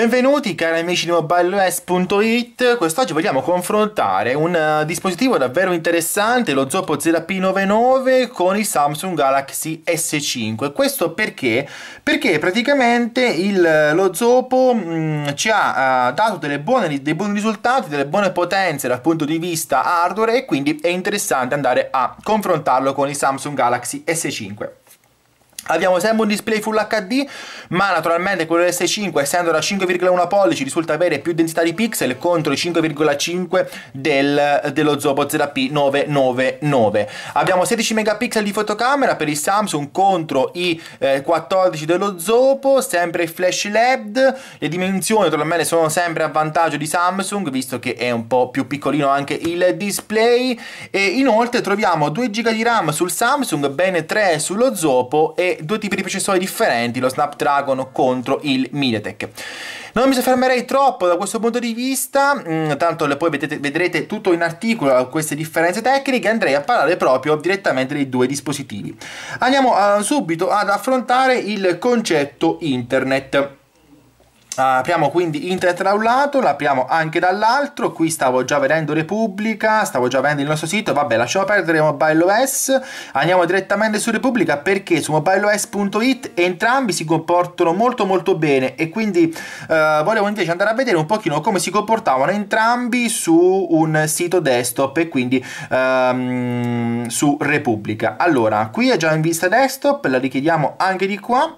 Benvenuti cari amici di MobileOS.it, quest'oggi vogliamo confrontare un eh, dispositivo davvero interessante, lo Zoppo ZP99 con il Samsung Galaxy S5. Questo perché? Perché praticamente il, eh, lo Zoppo mh, mm, ci ha uh, dato buone, dei buoni risultati, delle buone potenze dal punto di vista hardware e quindi è interessante andare a confrontarlo con il Samsung Galaxy S5. Abbiamo sempre un display Full HD, ma naturalmente quello S5, essendo da 5,1 pollici, risulta avere più densità di pixel contro i 5,5 del, dello Zobo ZP999. Abbiamo 16 megapixel di fotocamera per il Samsung contro i eh, 14 dello Zopo, sempre il flash LED. Le dimensioni naturalmente sono sempre a vantaggio di Samsung, visto che è un po' più piccolino anche il display. E inoltre troviamo 2 GB di RAM sul Samsung, bene 3 sullo Zopo e due tipi di processori differenti, lo Snapdragon contro il Mediatek. Non mi soffermerei troppo da questo punto di vista, mm, tanto poi vedete, vedrete tutto in articolo queste differenze tecniche, andrei a parlare proprio direttamente dei due dispositivi. Andiamo a, eh, subito ad affrontare il concetto internet apriamo quindi internet da un lato, l'apriamo anche dall'altro, qui stavo già vedendo Repubblica, stavo già vedendo il nostro sito, vabbè lasciamo perdere Mobile OS andiamo direttamente su Repubblica perché su mobileOS.it entrambi si comportano molto molto bene e quindi eh, volevo invece andare a vedere un pochino come si comportavano entrambi su un sito desktop e quindi ehm, su Repubblica. Allora, qui è già in vista desktop, la richiediamo anche di qua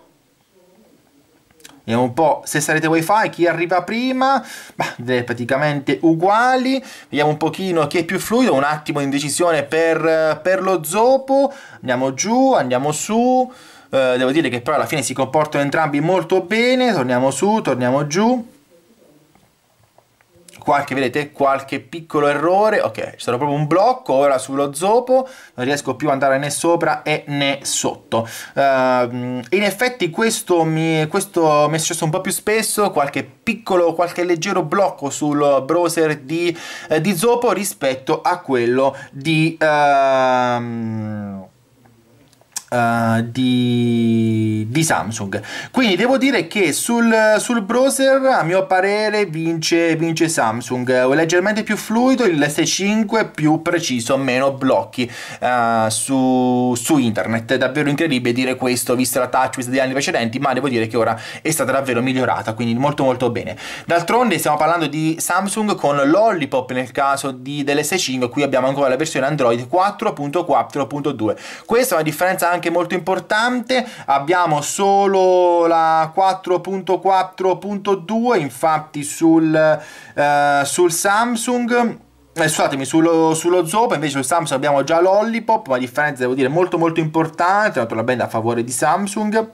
è un po' se sarete wifi chi arriva prima bah, praticamente uguali vediamo un pochino chi è più fluido un attimo di indecisione per, per lo zopo andiamo giù andiamo su eh, devo dire che però alla fine si comportano entrambi molto bene torniamo su torniamo giù qualche, vedete, qualche piccolo errore, ok, c'è stato proprio un blocco, ora sullo zopo non riesco più ad andare né sopra e né sotto. Uh, in effetti questo mi, questo mi, è successo un po' più spesso, qualche piccolo, qualche leggero blocco sul browser di, eh, di zopo rispetto a quello di... Uh, uh, di, di, Samsung. Quindi devo dire che sul, sul browser, a mio parere, vince, vince Samsung. È leggermente più fluido, il S5 più preciso, meno blocchi uh, su, su, internet. È davvero incredibile dire questo, vista la touch, vista anni precedenti, ma devo dire che ora è stata davvero migliorata, quindi molto molto bene. D'altronde stiamo parlando di Samsung con Lollipop nel caso di, dell'S5, qui abbiamo ancora la versione Android 4.4.2. Questa è una differenza anche anche molto importante, abbiamo solo la 4.4.2 infatti sul, eh, sul Samsung eh, scusatemi, sullo, sullo Zopo invece su Samsung abbiamo già l'Ollipop, una differenza devo dire molto molto importante, tanto la band a favore di Samsung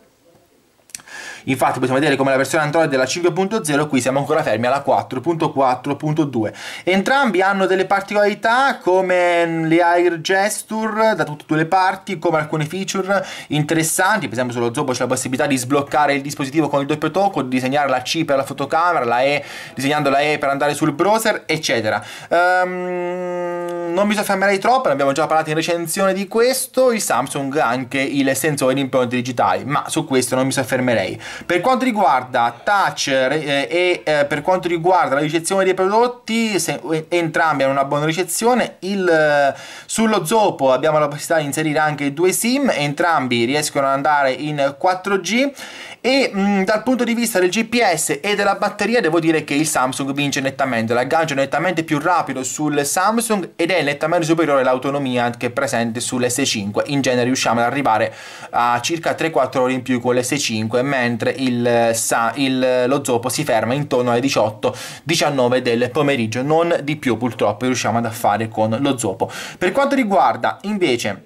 Infatti possiamo vedere come la versione Android della 5.0 qui siamo ancora fermi alla 4.4.2. Entrambi hanno delle particolarità come le air gesture da tutte le parti, come alcune feature interessanti, per esempio sullo Zobo c'è la possibilità di sbloccare il dispositivo con il doppio tocco, di disegnare la C per la fotocamera, la E disegnando la E per andare sul browser, eccetera. Um, non mi soffermerei troppo, ne abbiamo già parlato in recensione di questo, il Samsung ha anche il sensore di impronte digitali, ma su questo non mi soffermerei. Per quanto riguarda touch eh, e eh, per quanto riguarda la ricezione dei prodotti, eh, entrambi hanno una buona ricezione, il, sullo Zopo abbiamo la possibilità di inserire anche due SIM, entrambi riescono ad andare in 4G e mh, mm, dal punto di vista del GPS e della batteria devo dire che il Samsung vince nettamente, l'aggancio è nettamente più rapido sul Samsung ed è nettamente superiore all'autonomia che è presente sull'S5, in genere riusciamo ad arrivare a circa 3-4 ore in più con l'S5 mentre il, il, lo Zopo si ferma intorno alle 18-19 del pomeriggio, non di più purtroppo riusciamo ad fare con lo Zopo. Per quanto riguarda invece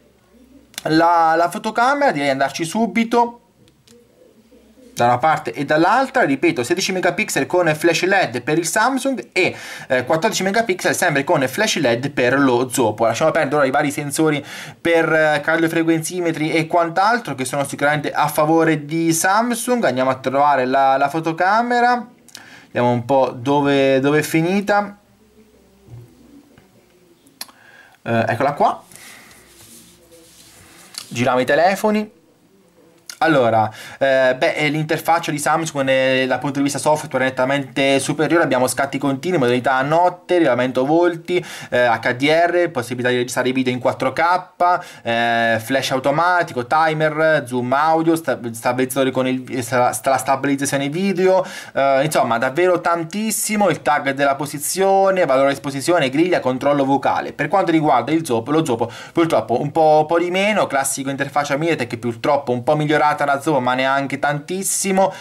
la, la fotocamera direi andarci subito da una parte e dall'altra, ripeto 16 megapixel con flash LED per il Samsung e eh, 14 megapixel sempre con flash LED per lo Zopo. Lasciamo perdere ora i vari sensori per eh, cardiofrequenzimetri e quant'altro che sono sicuramente a favore di Samsung. Andiamo a trovare la, la fotocamera, vediamo un po' dove, dove è finita. Eh, eccola qua. Giriamo i telefoni allora, eh, beh, eh, l'interfaccia di Samsung eh, dal punto di vista software è nettamente superiore, abbiamo scatti continui, modalità a notte, rilevamento volti, eh, HDR, possibilità di registrare video in 4K, eh, flash automatico, timer, zoom audio, stabilizzatore con il, eh, la stabilizzazione video, insomma davvero tantissimo, il tag della posizione, valore esposizione, griglia, controllo vocale. Per quanto riguarda il zopo, lo zopo purtroppo un po', un po di meno, classico interfaccia Miretech purtroppo un po' migliorato Catarazzo ma neanche tantissimo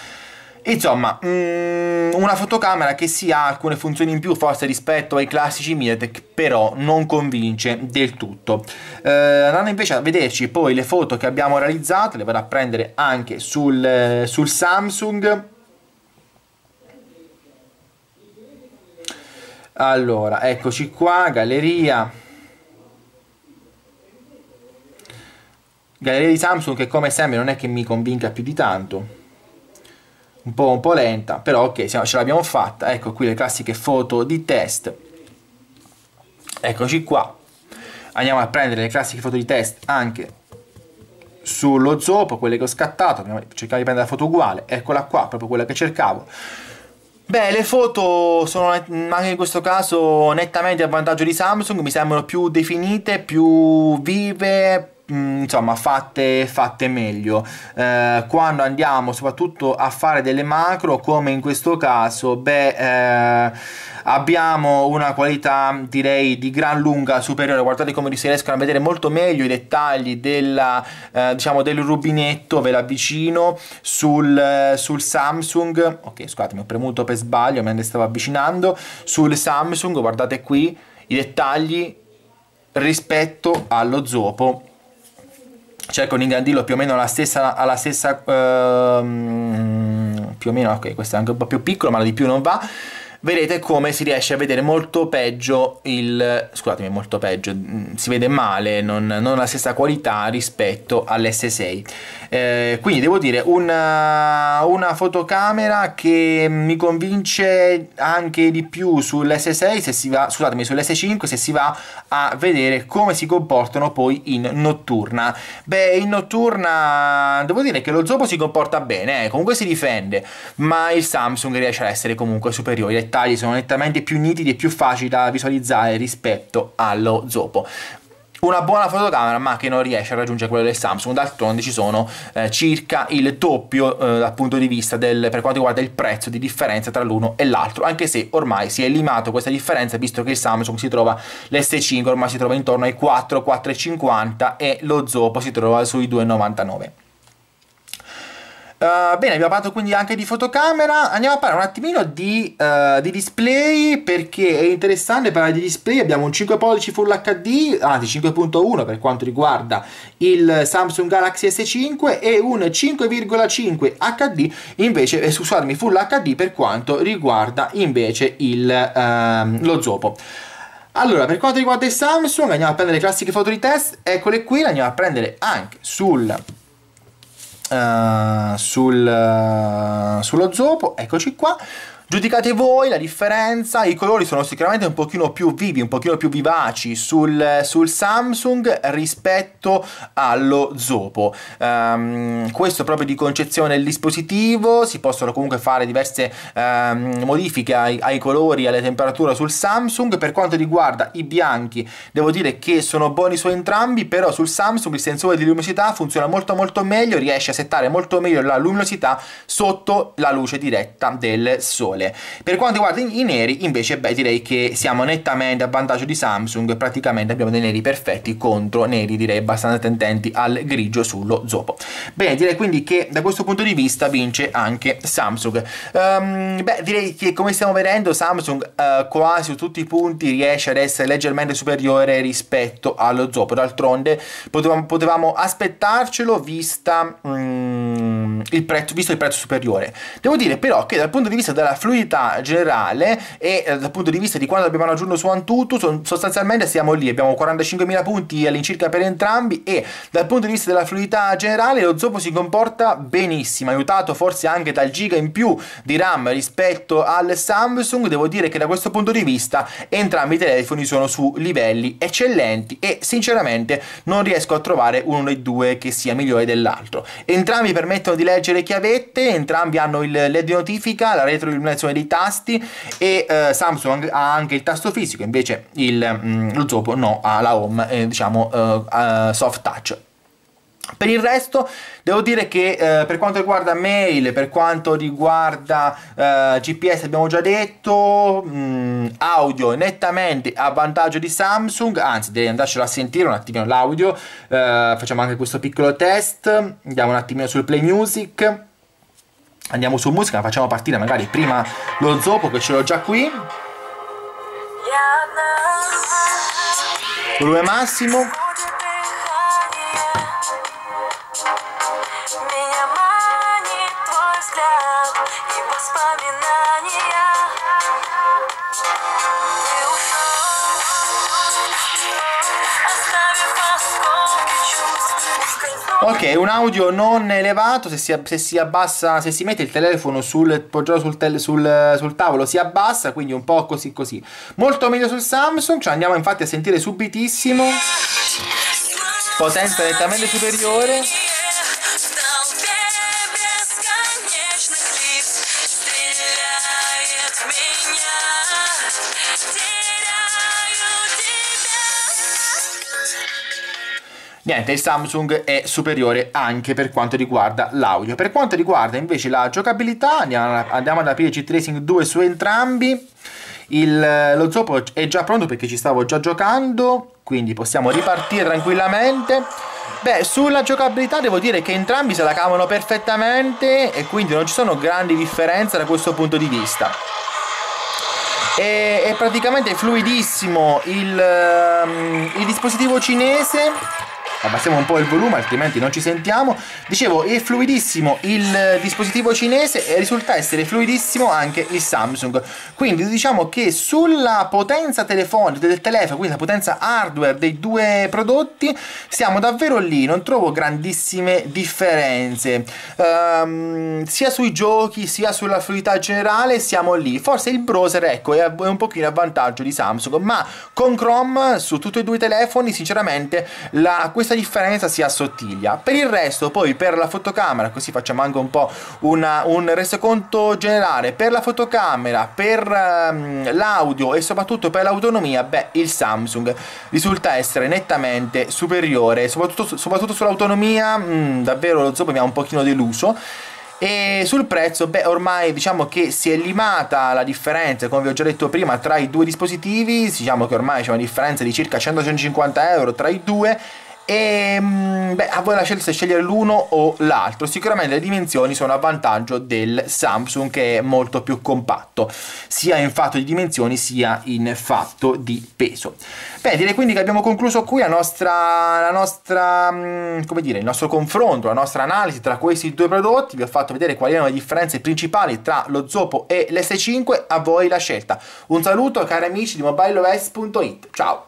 Insomma, mh, mm, una fotocamera che si ha alcune funzioni in più forse rispetto ai classici Miratec, però non convince del tutto. Eh, andando invece a vederci poi le foto che abbiamo realizzato, le vado a prendere anche sul, eh, sul Samsung. Allora, eccoci qua, galleria Galleria di Samsung che come sempre non è che mi convinca più di tanto. Un po', un po lenta, però ok, ce l'abbiamo fatta. Ecco qui le classiche foto di test. Eccoci qua. Andiamo a prendere le classiche foto di test anche sullo zopo, quelle che ho scattato, cercavo di prendere la foto uguale, eccola qua, proprio quella che cercavo. Beh, le foto sono anche in questo caso nettamente a vantaggio di Samsung, mi sembrano più definite, più vive, Mm, insomma fatte, fatte meglio eh, quando andiamo soprattutto a fare delle macro come in questo caso beh eh, abbiamo una qualità direi di gran lunga superiore guardate come si riescono a vedere molto meglio i dettagli della, eh, diciamo del rubinetto ve l'avvicino sul, sul Samsung ok mi ho premuto per sbaglio me ne stavo avvicinando sul Samsung guardate qui i dettagli rispetto allo zopo cioè con ingrandirlo più o meno alla stessa, alla stessa ehm, più o meno ok questo è anche un po' più piccolo ma di più non va vedete come si riesce a vedere molto peggio il... scusatemi, molto peggio, mm, si vede male, non, non la stessa qualità rispetto all'S6. Eh, quindi devo dire una, uh, una, fotocamera che mi convince anche di più sull'S6, se si va, scusatemi, sull'S5 se si va a vedere come si comportano poi in notturna. Beh, in notturna devo dire che lo Zopo si comporta bene, eh, comunque si difende, ma il Samsung riesce ad essere comunque superiore ai dettagli sono nettamente più nitidi e più facili da visualizzare rispetto allo Zopo una buona fotocamera ma che non riesce a raggiungere quello del Samsung d'altronde ci sono eh, circa il doppio eh, dal punto di vista del, per quanto riguarda il prezzo di differenza tra l'uno e l'altro anche se ormai si è limato questa differenza visto che il Samsung si trova l'S5 ormai si trova intorno ai 4 4,50 e lo Zopo si trova sui 2,99 eh, bene, abbiamo parlato quindi anche di fotocamera, andiamo a parlare un attimino di, uh, di display perché è interessante parlare di display, abbiamo un 5 pollici Full HD, anzi 5.1 per quanto riguarda il Samsung Galaxy S5 e un 5,5 HD invece, eh, scusatemi, Full HD per quanto riguarda invece il, uh, lo zopo. Allora, per quanto riguarda il Samsung, andiamo a prendere le classiche foto di test, eccole qui, le andiamo a prendere anche sul eh, sul, uh, sullo zoppo, eccoci qua. Giudicate voi la differenza, i colori sono sicuramente un pochino più vivi, un pochino più vivaci sul, sul Samsung rispetto allo Zopo. Um, questo proprio di concezione del dispositivo, si possono comunque fare diverse um, modifiche ai, ai, colori, alle temperature sul Samsung. Per quanto riguarda i bianchi, devo dire che sono buoni su entrambi, però sul Samsung il sensore di luminosità funziona molto molto meglio, riesce a settare molto meglio la luminosità sotto la luce diretta del sole mondiale. Per quanto riguarda i neri, invece, beh, direi che siamo nettamente a vantaggio di Samsung, praticamente abbiamo dei neri perfetti contro neri, direi, abbastanza tendenti al grigio sullo zopo. Bene, direi quindi che da questo punto di vista vince anche Samsung. Um, beh, direi che come stiamo vedendo, Samsung uh, quasi su tutti i punti riesce ad essere leggermente superiore rispetto allo zopo. D'altronde potevamo, potevamo aspettarcelo vista... Um, Mm, il prezzo, visto il prezzo superiore. Devo dire però che dal punto di vista della fluidità generale e eh, dal punto di vista di quando abbiamo raggiunto su Antutu, sostanzialmente siamo lì, abbiamo 45.000 punti all'incirca per entrambi e dal punto di vista della fluidità generale lo Zopo si comporta benissimo, aiutato forse anche dal giga in più di RAM rispetto al Samsung, devo dire che da questo punto di vista entrambi i telefoni sono su livelli eccellenti e sinceramente non riesco a trovare uno dei due che sia migliore dell'altro. Entrambi permettono di di leggere chiavette, entrambi hanno il LED notifica, la retroilluminazione dei tasti e eh, Samsung ha anche il tasto fisico, invece il, mm, lo Zopo no, ha la home, eh, diciamo eh, eh soft touch. Per il resto devo dire che eh, per quanto riguarda mail, per quanto riguarda eh, GPS abbiamo già detto, mh, mm, audio nettamente a vantaggio di Samsung, anzi devi andarcelo a sentire un attimino l'audio, eh, facciamo anche questo piccolo test, andiamo un attimino sul play music, andiamo su musica, facciamo partire magari prima lo zoppo che ce l'ho già qui, volume massimo. ok un audio non elevato se si, se si, abbassa se si mette il telefono sul sul, tel, sul, sul, tavolo si abbassa quindi un po' così così molto meglio sul Samsung ci andiamo infatti a sentire subitissimo potenza nettamente superiore Меня niente il Samsung è superiore anche per quanto riguarda l'audio per quanto riguarda invece la giocabilità andiamo, ad aprire G-Tracing 2 su entrambi il, eh, lo zoppo è già pronto perché ci stavo già giocando quindi possiamo ripartire tranquillamente Beh, sulla giocabilità devo dire che entrambi se la cavano perfettamente e quindi non ci sono grandi differenze da questo punto di vista. È, è praticamente fluidissimo il, ehm, il dispositivo cinese abbassiamo un po' il volume altrimenti non ci sentiamo dicevo è fluidissimo il eh, dispositivo cinese e risulta essere fluidissimo anche il Samsung quindi diciamo che sulla potenza telefonica del telefono quindi la potenza hardware dei due prodotti siamo davvero lì non trovo grandissime differenze um, sia sui giochi sia sulla fluidità generale siamo lì forse il browser ecco è un pochino a vantaggio di Samsung ma con Chrome su tutti e due i telefoni sinceramente la, questo questa differenza si assottiglia. Per il resto, poi per la fotocamera, così facciamo anche un po' una, un resoconto generale, per la fotocamera, per um, l'audio e soprattutto per l'autonomia, beh, il Samsung risulta essere nettamente superiore, soprattutto, soprattutto sull'autonomia, mm, davvero lo Zoom mi ha un pochino deluso. E sul prezzo, beh, ormai diciamo che si è limata la differenza, come vi ho già detto prima, tra i due dispositivi, diciamo che ormai c'è una differenza di circa 150 euro tra i due e ehm, beh, a voi la scelta è scegliere l'uno o l'altro. Sicuramente le dimensioni sono a vantaggio del Samsung che è molto più compatto, sia in fatto di dimensioni sia in fatto di peso. Bene, direi quindi che abbiamo concluso qui la nostra, la nostra mm, come dire, il nostro confronto, la nostra analisi tra questi due prodotti. Vi ho fatto vedere quali erano le differenze principali tra lo Zopo e l'S5. A voi la scelta. Un saluto cari amici di mobileOS.it. Ciao!